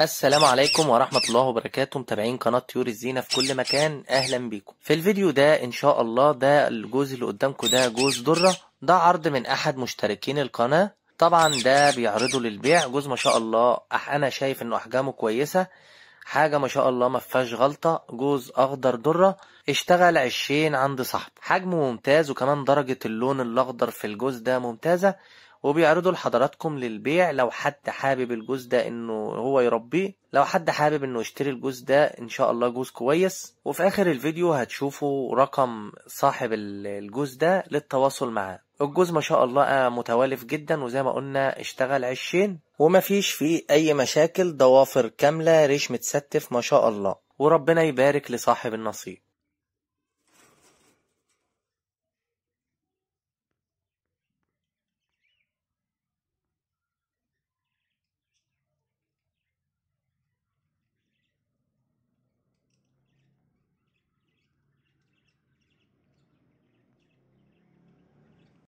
السلام عليكم ورحمة الله وبركاته متابعين قناة طيور الزينة في كل مكان أهلا بيكم في الفيديو ده إن شاء الله ده الجوز اللي قدامكم ده جوز درة ده عرض من أحد مشتركين القناة طبعا ده بيعرضه للبيع جوز ما شاء الله أنا شايف إنه أحجامه كويسة حاجة ما شاء الله ما فيهاش غلطة جوز أخضر درة اشتغل عشين عند صاحبه حجمه ممتاز وكمان درجة اللون الأخضر في الجوز ده ممتازة وبيعرضوا لحضراتكم للبيع لو حد حابب الجوز ده انه هو يربيه لو حد حابب انه يشتري الجوز ده ان شاء الله جوز كويس وفي اخر الفيديو هتشوفوا رقم صاحب الجوز ده للتواصل معاه الجوز ما شاء الله متوالف جدا وزي ما قلنا اشتغل عشين ومفيش فيه اي مشاكل ضوافر كاملة ريش متستف ما شاء الله وربنا يبارك لصاحب النصيب